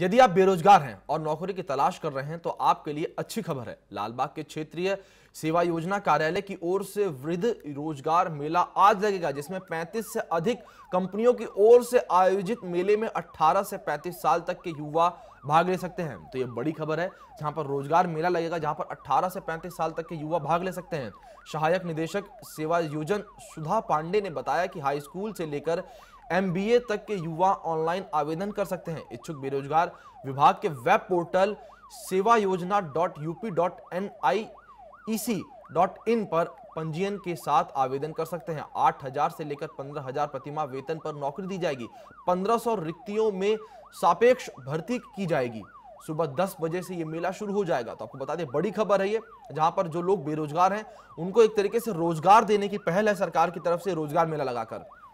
यदि आप बेरोजगार हैं और नौकरी की तलाश कर रहे हैं तो आपके लिए अच्छी खबर है लालबाग के क्षेत्रीय सेवा योजना कार्यालय की ओर से वृद्ध रोजगार मेला आज लगेगा जिसमें 35 से अधिक कंपनियों की ओर से आयोजित मेले में 18 से 35 साल तक के युवा भाग ले सकते हैं तो ये बड़ी खबर है जहां पर रोजगार मेला लगेगा जहां पर 18 से 35 साल तक के युवा भाग ले सकते हैं सहायक निदेशक सेवा योजन सुधा पांडे ने बताया कि हाई स्कूल से लेकर एम तक के युवा ऑनलाइन आवेदन कर सकते हैं इच्छुक बेरोजगार विभाग के वेब पोर्टल सेवा योजना dot UP dot N I E C dot in पर पंजीयन के साथ आवेदन कर सकते हैं आठ हजार से लेकर पंद्रह हजार प्रतिमा वेतन पर नौकरी दी जाएगी पंद्रह सौ रिक्तियों में सापेक्ष भर्ती की जाएगी सुबह 10 बजे से ये मेला शुरू हो जाएगा तो आपको बता दें बड़ी खबर है ये जहां पर जो लोग बेरोजगार हैं उनको एक तरीके से रोजगार देने की पहल है सरकार की तरफ से रोजगार मेला लगाकर